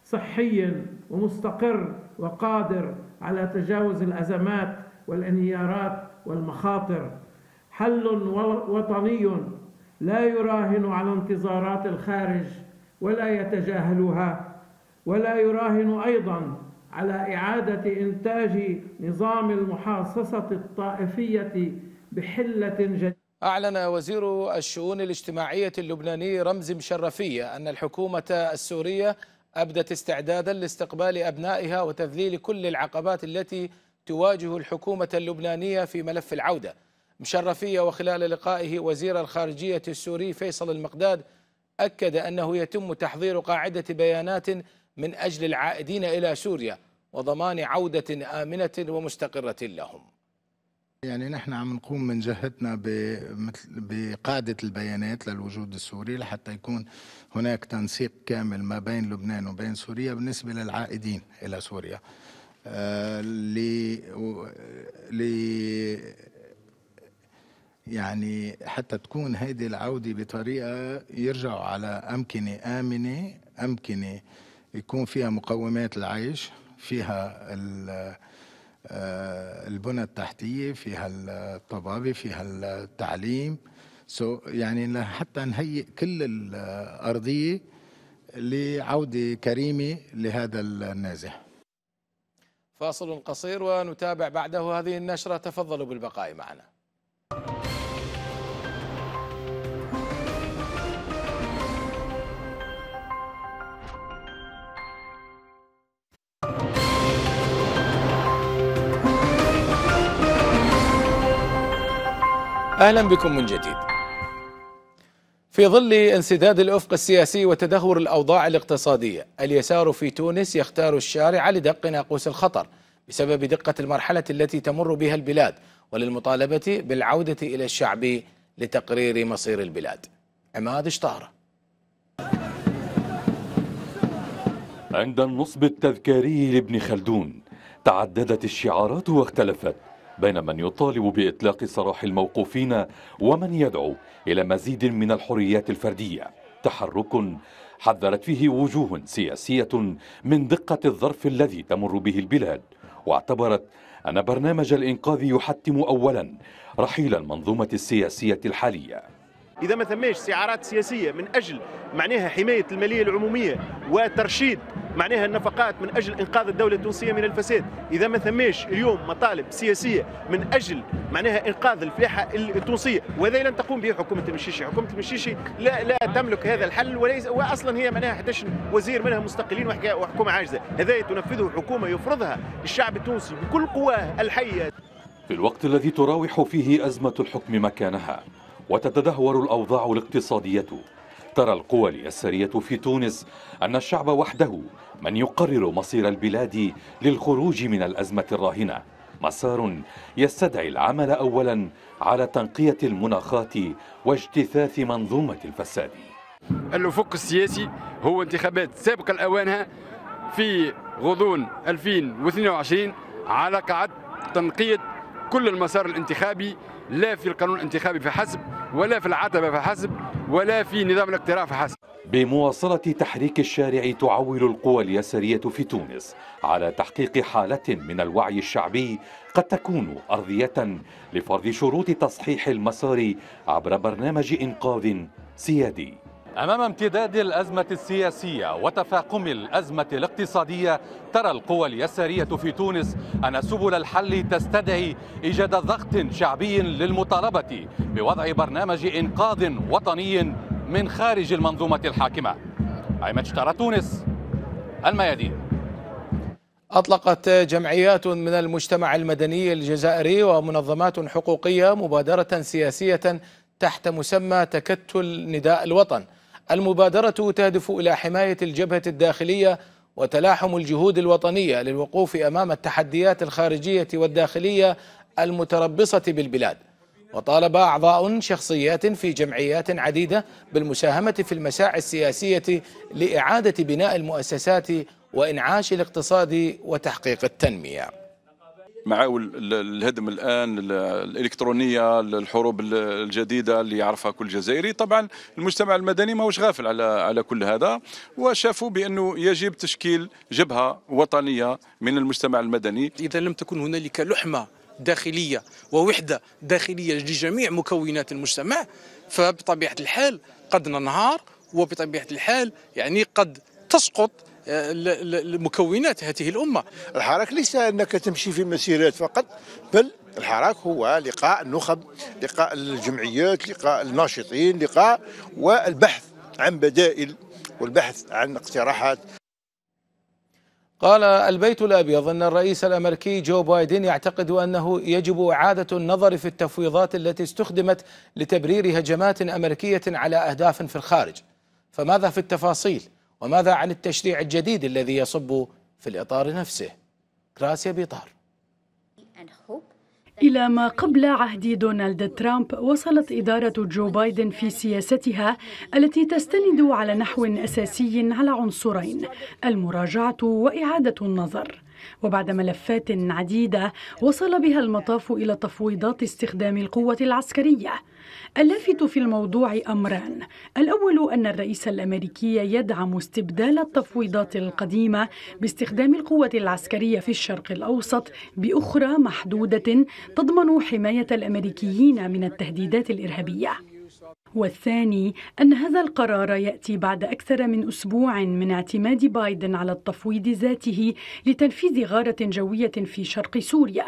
صحي ومستقر وقادر على تجاوز الأزمات والانهيارات والمخاطر حل وطني لا يراهن على انتظارات الخارج ولا يتجاهلها ولا يراهن أيضا على إعادة إنتاج نظام المحاصصة الطائفية بحلة جديدة أعلن وزير الشؤون الاجتماعية اللبناني رمزي مشرفية أن الحكومة السورية أبدت استعدادا لاستقبال أبنائها وتذليل كل العقبات التي تواجه الحكومة اللبنانية في ملف العودة مشرفية وخلال لقائه وزير الخارجية السوري فيصل المقداد أكد أنه يتم تحضير قاعدة بيانات من أجل العائدين إلى سوريا وضمان عودة آمنة ومستقرة لهم يعني نحن عم نقوم من جهتنا بقاعدة البيانات للوجود السوري لحتى يكون هناك تنسيق كامل ما بين لبنان وبين سوريا بالنسبة للعائدين إلى سوريا لي, آه، لي يعني حتى تكون هذه العودة بطريقة يرجعوا على أمكنة آمنة أمكنة يكون فيها مقومات العيش فيها ال آه، البنى التحتيه فيها الطبابه فيها التعليم سو يعني لحتى نهيئ كل الارضيه لعوده كريمه لهذا النازح فاصل قصير ونتابع بعده هذه النشره تفضلوا بالبقاء معنا أهلا بكم من جديد في ظل انسداد الأفق السياسي وتدهور الأوضاع الاقتصادية اليسار في تونس يختار الشارع لدق ناقوس الخطر بسبب دقة المرحلة التي تمر بها البلاد وللمطالبة بالعودة إلى الشعب لتقرير مصير البلاد عماد شطاره عند النصب التذكاري لابن خلدون تعددت الشعارات واختلفت بين من يطالب بإطلاق سراح الموقوفين ومن يدعو إلى مزيد من الحريات الفردية تحرك حذرت فيه وجوه سياسية من دقة الظرف الذي تمر به البلاد واعتبرت أن برنامج الإنقاذ يحتم أولا رحيل المنظومة السياسية الحالية اذا ما ثماش استعارات سياسيه من اجل معناها حمايه الماليه العموميه وترشيد معناها النفقات من اجل انقاذ الدوله التونسيه من الفساد، اذا ما ثماش اليوم مطالب سياسيه من اجل معناها انقاذ الفلاحه التونسيه، وهذا لن تقوم به حكومه المشيشي، حكومه المشيشي لا لا تملك هذا الحل وليس واصلا هي معناها 11 وزير منها مستقلين وحكومه عاجزه، هذا تنفذه حكومه يفرضها الشعب التونسي بكل قواه الحيه. في الوقت الذي تراوح فيه ازمه الحكم مكانها، وتتدهور الأوضاع الاقتصادية ترى القوى اليسارية في تونس أن الشعب وحده من يقرر مصير البلاد للخروج من الأزمة الراهنة مسار يستدعي العمل أولا على تنقية المناخات واجتثاث منظومة الفساد الأفق السياسي هو انتخابات سابقة لأوانها في غضون 2022 على قاعدة تنقية كل المسار الانتخابي لا في القانون الانتخابي فحسب ولا في العتبة فحسب ولا في نظام الاقتراع فحسب بمواصلة تحريك الشارع تعول القوى اليسارية في تونس على تحقيق حالة من الوعي الشعبي قد تكون أرضية لفرض شروط تصحيح المسار عبر برنامج إنقاذ سيادي أمام امتداد الأزمة السياسية وتفاقم الأزمة الاقتصادية ترى القوى اليسارية في تونس أن سبل الحل تستدعي إيجاد ضغط شعبي للمطالبة بوضع برنامج إنقاذ وطني من خارج المنظومة الحاكمة عماد ترى تونس الميادين أطلقت جمعيات من المجتمع المدني الجزائري ومنظمات حقوقية مبادرة سياسية تحت مسمى تكتل نداء الوطن المبادرة تهدف إلى حماية الجبهة الداخلية وتلاحم الجهود الوطنية للوقوف أمام التحديات الخارجية والداخلية المتربصة بالبلاد وطالب أعضاء شخصيات في جمعيات عديدة بالمساهمة في المساعي السياسية لإعادة بناء المؤسسات وإنعاش الاقتصاد وتحقيق التنمية معاول الهدم الان الالكترونيه الحروب الجديده اللي يعرفها كل جزائري طبعا المجتمع المدني ماهوش غافل على على كل هذا وشافوا بانه يجب تشكيل جبهه وطنيه من المجتمع المدني اذا لم تكن هنالك لحمه داخليه ووحده داخليه لجميع مكونات المجتمع فبطبيعه الحال قد ننهار وبطبيعه الحال يعني قد تسقط المكونات هذه الامه الحراك ليس انك تمشي في مسيرات فقط بل الحراك هو لقاء النخب لقاء الجمعيات لقاء الناشطين لقاء والبحث عن بدائل والبحث عن اقتراحات قال البيت الابيض ان الرئيس الامريكي جو بايدن يعتقد انه يجب اعاده النظر في التفويضات التي استخدمت لتبرير هجمات امريكيه على اهداف في الخارج فماذا في التفاصيل وماذا عن التشريع الجديد الذي يصب في الإطار نفسه كراسيا بيطار إلى ما قبل عهد دونالد ترامب وصلت إدارة جو بايدن في سياستها التي تستند على نحو أساسي على عنصرين المراجعة وإعادة النظر وبعد ملفات عديدة وصل بها المطاف إلى تفويضات استخدام القوة العسكرية اللافت في الموضوع أمران الأول أن الرئيس الأمريكي يدعم استبدال التفويضات القديمة باستخدام القوة العسكرية في الشرق الأوسط بأخرى محدودة تضمن حماية الأمريكيين من التهديدات الإرهابية والثاني أن هذا القرار يأتي بعد أكثر من أسبوع من اعتماد بايدن على التفويض ذاته لتنفيذ غارة جوية في شرق سوريا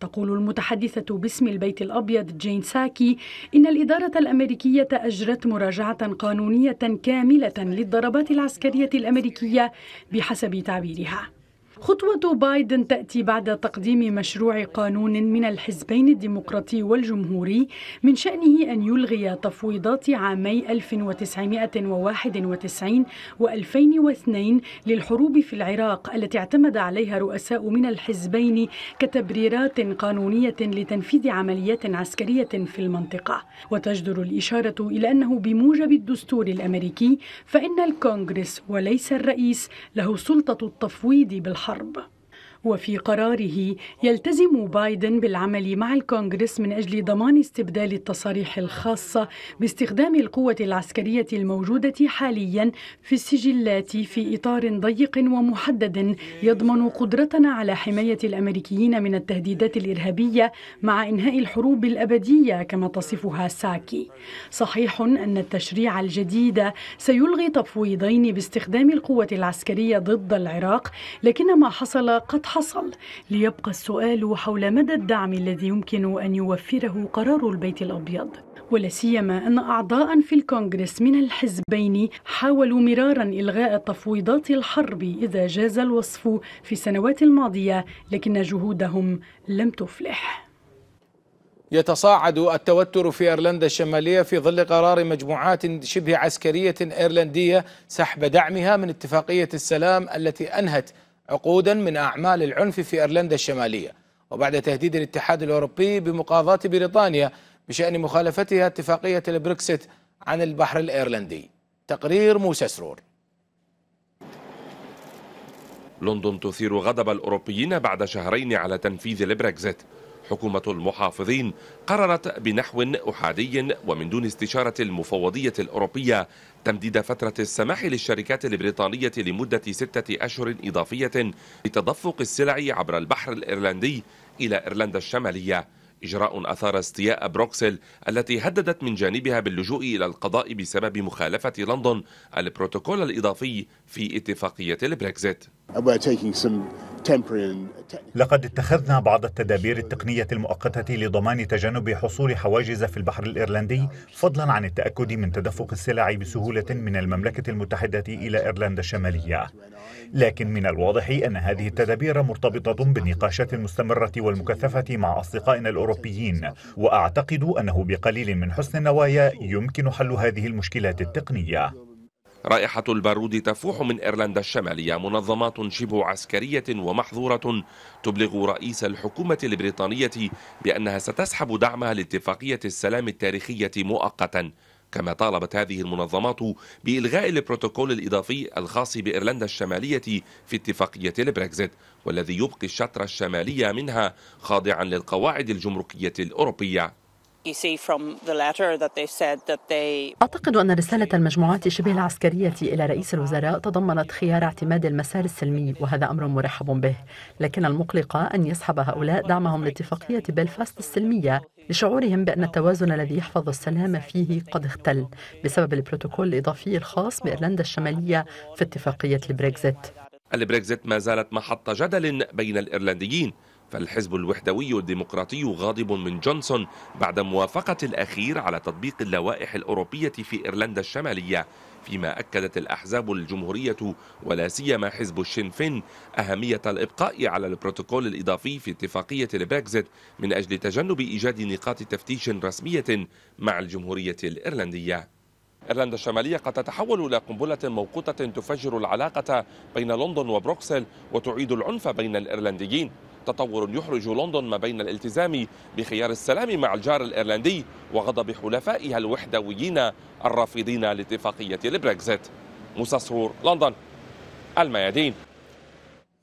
تقول المتحدثة باسم البيت الأبيض جين ساكي إن الإدارة الأمريكية أجرت مراجعة قانونية كاملة للضربات العسكرية الأمريكية بحسب تعبيرها خطوة بايدن تأتي بعد تقديم مشروع قانون من الحزبين الديمقراطي والجمهوري من شأنه أن يلغي تفويضات عامي 1991 و2002 للحروب في العراق التي اعتمد عليها رؤساء من الحزبين كتبريرات قانونية لتنفيذ عمليات عسكرية في المنطقة وتجدر الإشارة إلى أنه بموجب الدستور الأمريكي فإن الكونغرس وليس الرئيس له سلطة التفويض بالحرب الحرب وفي قراره يلتزم بايدن بالعمل مع الكونغرس من أجل ضمان استبدال التصاريح الخاصة باستخدام القوة العسكرية الموجودة حاليا في السجلات في إطار ضيق ومحدد يضمن قدرتنا على حماية الأمريكيين من التهديدات الإرهابية مع إنهاء الحروب الأبدية كما تصفها ساكي صحيح أن التشريع الجديد سيلغي تفويضين باستخدام القوة العسكرية ضد العراق لكن ما حصل قد حصل ليبقى السؤال حول مدى الدعم الذي يمكن أن يوفره قرار البيت الأبيض ولا سيما أن أعضاء في الكونغرس من الحزبين حاولوا مرارا إلغاء تفويضات الحرب إذا جاز الوصف في السنوات الماضية لكن جهودهم لم تفلح يتصاعد التوتر في ايرلندا الشماليه في ظل قرار مجموعات شبه عسكريه ايرلنديه سحب دعمها من اتفاقيه السلام التي انهت عقودا من أعمال العنف في أيرلندا الشمالية وبعد تهديد الاتحاد الأوروبي بمقاضاة بريطانيا بشأن مخالفتها اتفاقية البريكسيت عن البحر الأيرلندي تقرير موسى سرور لندن تثير غضب الأوروبيين بعد شهرين على تنفيذ البريكزيت حكومة المحافظين قررت بنحو أحادي ومن دون استشارة المفوضية الأوروبية تمديد فترة السماح للشركات البريطانية لمدة ستة أشهر إضافية لتدفق السلع عبر البحر الإيرلندي إلى إيرلندا الشمالية إجراء أثار استياء بروكسل التي هددت من جانبها باللجوء إلى القضاء بسبب مخالفة لندن البروتوكول الإضافي في اتفاقية البريكزيت لقد اتخذنا بعض التدابير التقنية المؤقتة لضمان تجنب حصول حواجز في البحر الإيرلندي فضلا عن التأكد من تدفق السلع بسهولة من المملكة المتحدة إلى إيرلندا الشمالية لكن من الواضح أن هذه التدابير مرتبطة بالنقاشات المستمرة والمكثفة مع أصدقائنا الأوروبيين وأعتقد أنه بقليل من حسن النوايا يمكن حل هذه المشكلات التقنية رائحة البارود تفوح من إيرلندا الشمالية منظمات شبه عسكرية ومحظورة تبلغ رئيس الحكومة البريطانية بأنها ستسحب دعمها لاتفاقية السلام التاريخية مؤقتا كما طالبت هذه المنظمات بإلغاء البروتوكول الإضافي الخاص بإيرلندا الشمالية في اتفاقية البريكزيت والذي يبقي الشطر الشمالي منها خاضعا للقواعد الجمركية الأوروبية أعتقد أن رسالة المجموعات شبه العسكرية إلى رئيس الوزراء تضمنت خيار اعتماد المسار السلمي وهذا أمر مرحب به لكن المقلقة أن يسحب هؤلاء دعمهم لاتفاقية بلفاست السلمية لشعورهم بأن التوازن الذي يحفظ السلام فيه قد اختل بسبب البروتوكول الإضافي الخاص بإيرلندا الشمالية في اتفاقية البريكزيت البريكزيت ما زالت محط جدل بين الإيرلنديين فالحزب الوحدوي الديمقراطي غاضب من جونسون بعد موافقة الأخير على تطبيق اللوائح الأوروبية في إيرلندا الشمالية فيما أكدت الأحزاب الجمهورية ولا سيما حزب الشنفين أهمية الإبقاء على البروتوكول الإضافي في اتفاقية البريكزيت من أجل تجنب إيجاد نقاط تفتيش رسمية مع الجمهورية الإيرلندية إيرلندا الشمالية قد تتحول إلى قنبلة موقوتة تفجر العلاقة بين لندن وبروكسل وتعيد العنف بين الإيرلنديين تطور يحرج لندن ما بين الالتزام بخيار السلام مع الجار الإيرلندي وغضب حلفائها الوحدويين الرافضين لاتفاقية البريكزيت موسى سرور لندن الميادين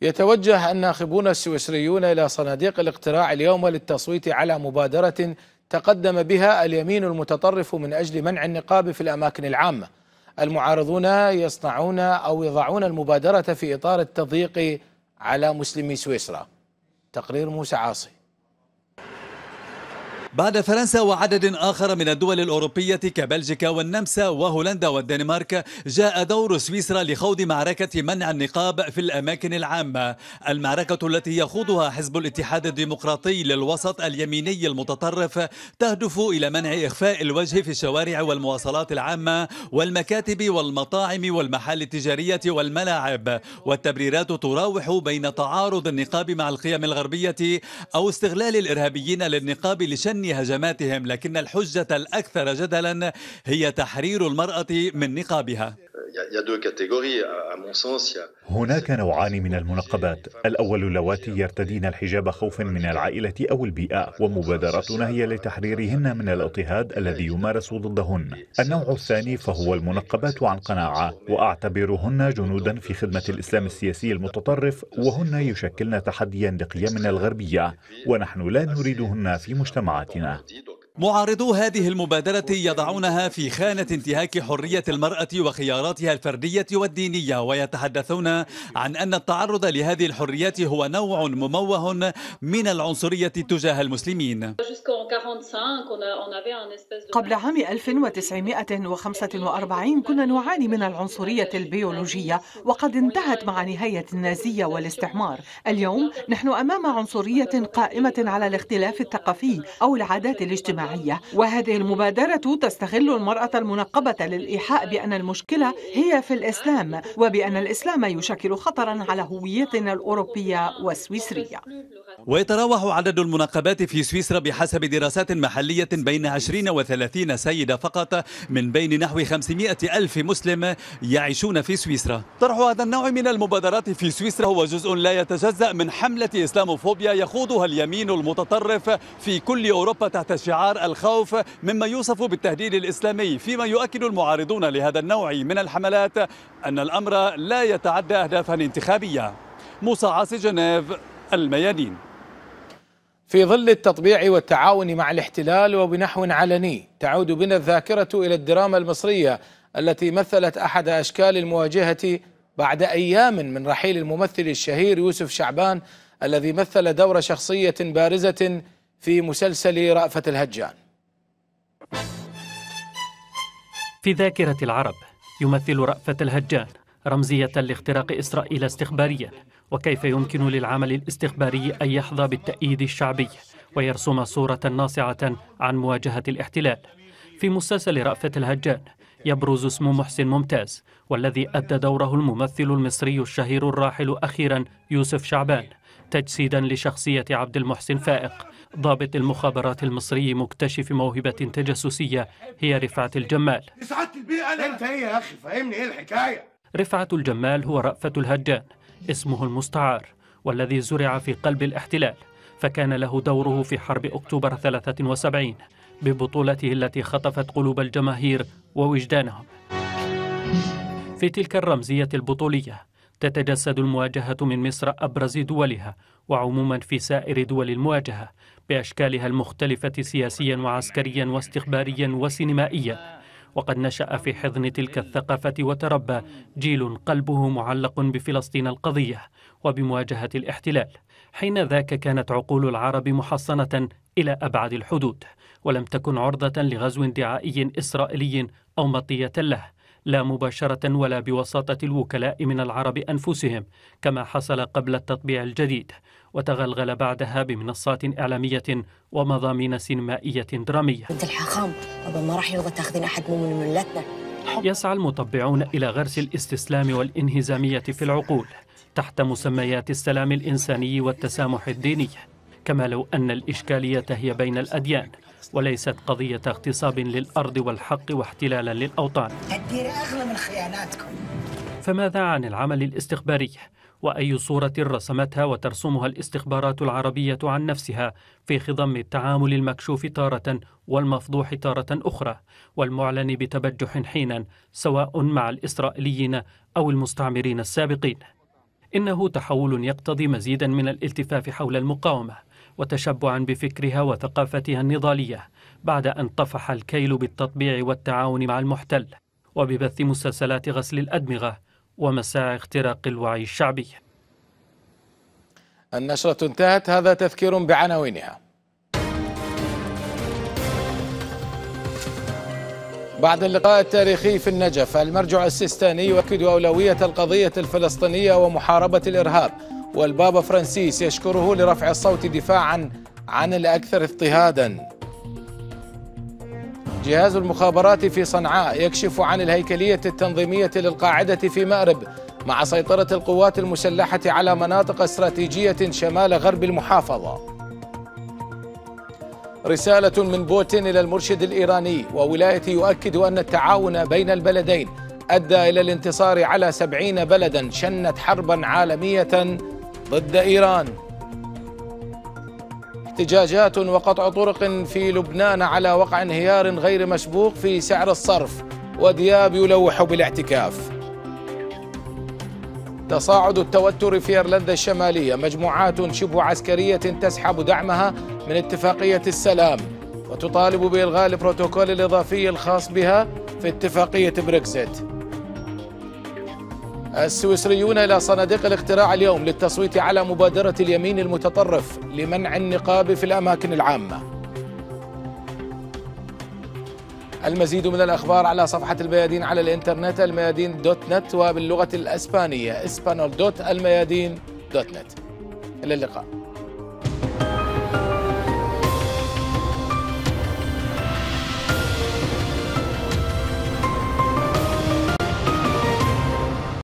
يتوجه الناخبون السويسريون إلى صناديق الاقتراع اليوم للتصويت على مبادرة تقدم بها اليمين المتطرف من أجل منع النقاب في الأماكن العامة المعارضون يصنعون أو يضعون المبادرة في إطار التضييق على مسلمي سويسرا تقرير موسى عاصي بعد فرنسا وعدد آخر من الدول الأوروبية كبلجيكا والنمسا وهولندا والدنمارك جاء دور سويسرا لخوض معركة منع النقاب في الأماكن العامة المعركة التي يخوضها حزب الاتحاد الديمقراطي للوسط اليميني المتطرف تهدف إلى منع إخفاء الوجه في الشوارع والمواصلات العامة والمكاتب والمطاعم والمحال التجارية والملاعب والتبريرات تراوح بين تعارض النقاب مع القيم الغربية أو استغلال الإرهابيين للنقاب لشن هجماتهم لكن الحجة الأكثر جدلا هي تحرير المرأة من نقابها هناك نوعان من المنقبات الأول اللواتي يرتدين الحجاب خوفا من العائلة أو البيئة ومبادرتنا هي لتحريرهن من الاضطهاد الذي يمارس ضدهن النوع الثاني فهو المنقبات عن قناعة وأعتبرهن جنودا في خدمة الإسلام السياسي المتطرف وهن يشكلن تحديا لقيمنا الغربية ونحن لا نريدهن في مجتمعاتنا معارضو هذه المبادرة يضعونها في خانة انتهاك حرية المرأة وخياراتها الفردية والدينية ويتحدثون عن أن التعرض لهذه الحريات هو نوع مموه من العنصرية تجاه المسلمين قبل عام 1945 كنا نعاني من العنصرية البيولوجية وقد انتهت مع نهاية النازية والاستعمار اليوم نحن أمام عنصرية قائمة على الاختلاف الثقافي أو العادات الاجتماعية الاجتماعية وهذه المبادرة تستغل المرأة المنقبة للإيحاء بأن المشكلة هي في الإسلام وبأن الإسلام يشكل خطرا على هويتنا الأوروبية والسويسرية ويتراوح عدد المناقبات في سويسرا بحسب دراسات محلية بين 20 و 30 سيدة فقط من بين نحو 500 ألف مسلم يعيشون في سويسرا طرح هذا النوع من المبادرات في سويسرا هو جزء لا يتجزأ من حملة إسلاموفوبيا يخوضها اليمين المتطرف في كل أوروبا تحت شعار إثار الخوف مما يوصف بالتهديد الإسلامي فيما يؤكد المعارضون لهذا النوع من الحملات أن الأمر لا يتعدى أهدافا انتخابية موسى عاصي جنيف الميادين في ظل التطبيع والتعاون مع الاحتلال وبنحو علني تعود بنا الذاكرة إلى الدراما المصرية التي مثلت أحد أشكال المواجهة بعد أيام من رحيل الممثل الشهير يوسف شعبان الذي مثل دور شخصية بارزة في مسلسل رأفت الهجان في ذاكرة العرب يمثل رأفت الهجان رمزية لاختراق إسرائيل استخباريا وكيف يمكن للعمل الاستخباري أن يحظى بالتأييد الشعبي ويرسم صورة ناصعة عن مواجهة الاحتلال في مسلسل رأفت الهجان يبرز اسم محسن ممتاز والذي أدى دوره الممثل المصري الشهير الراحل أخيرا يوسف شعبان تجسيدا لشخصية عبد المحسن فائق ضابط المخابرات المصري مكتشف موهبة تجسسية هي رفعة الجمال سعادة البيئة أنت إيه يا أخي فهمني إيه الحكاية رفعة الجمال هو رأفة الهجان اسمه المستعار والذي زرع في قلب الاحتلال فكان له دوره في حرب أكتوبر 73 ببطولته التي خطفت قلوب الجماهير ووجدانهم في تلك الرمزية البطولية تتجسد المواجهة من مصر أبرز دولها وعموما في سائر دول المواجهة بأشكالها المختلفة سياسيا وعسكريا واستخباريا وسينمائيا وقد نشأ في حضن تلك الثقافة وتربى جيل قلبه معلق بفلسطين القضية وبمواجهة الاحتلال حين ذاك كانت عقول العرب محصنة إلى أبعد الحدود ولم تكن عرضة لغزو دعائي إسرائيلي أو مطية له لا مباشرة ولا بوساطة الوكلاء من العرب أنفسهم كما حصل قبل التطبيع الجديد وتغلغل بعدها بمنصات إعلامية ومضامين سينمائية درامية أنت الحاخام بابا ما راح يرضى تاخذين أحد من ملتنا يسعى المطبعون إلى غرس الاستسلام والانهزامية في العقول تحت مسميات السلام الإنساني والتسامح الديني كما لو أن الإشكالية هي بين الأديان وليست قضية اغتصاب للأرض والحق واحتلالا للأوطان تدير أغلى من خياناتكم فماذا عن العمل الاستخباري وأي صورة رسمتها وترسمها الاستخبارات العربية عن نفسها في خضم التعامل المكشوف تارة والمفضوح تارة أخرى والمعلن بتبجح حينا سواء مع الإسرائيليين أو المستعمرين السابقين إنه تحول يقتضي مزيدا من الالتفاف حول المقاومة وتشبعا بفكرها وثقافتها النضالية بعد أن طفح الكيل بالتطبيع والتعاون مع المحتل وببث مسلسلات غسل الأدمغة ومساعي اختراق الوعي الشعبي النشرة انتهت هذا تذكير بعناوينها بعد اللقاء التاريخي في النجف المرجع السيستاني يؤكد أولوية القضية الفلسطينية ومحاربة الإرهاب والبابا فرانسيس يشكره لرفع الصوت دفاعا عن الأكثر اضطهادا جهاز المخابرات في صنعاء يكشف عن الهيكلية التنظيمية للقاعدة في مأرب مع سيطرة القوات المسلحة على مناطق استراتيجية شمال غرب المحافظة رسالة من بوتين إلى المرشد الإيراني وولاية يؤكد أن التعاون بين البلدين أدى إلى الانتصار على سبعين بلدا شنت حربا عالمية ضد إيران احتجاجات وقطع طرق في لبنان على وقع انهيار غير مسبوق في سعر الصرف ودياب يلوح بالاعتكاف تصاعد التوتر في ايرلندا الشماليه مجموعات شبه عسكريه تسحب دعمها من اتفاقيه السلام وتطالب بالغاء البروتوكول الاضافي الخاص بها في اتفاقيه بريكزيت السويسريون إلى صناديق الاقتراع اليوم للتصويت على مبادرة اليمين المتطرف لمنع النقاب في الأماكن العامة المزيد من الأخبار على صفحة الميادين على الإنترنت الميادين دوت نت وباللغة الأسبانية اسبانول دوت الميادين دوت نت إلى اللقاء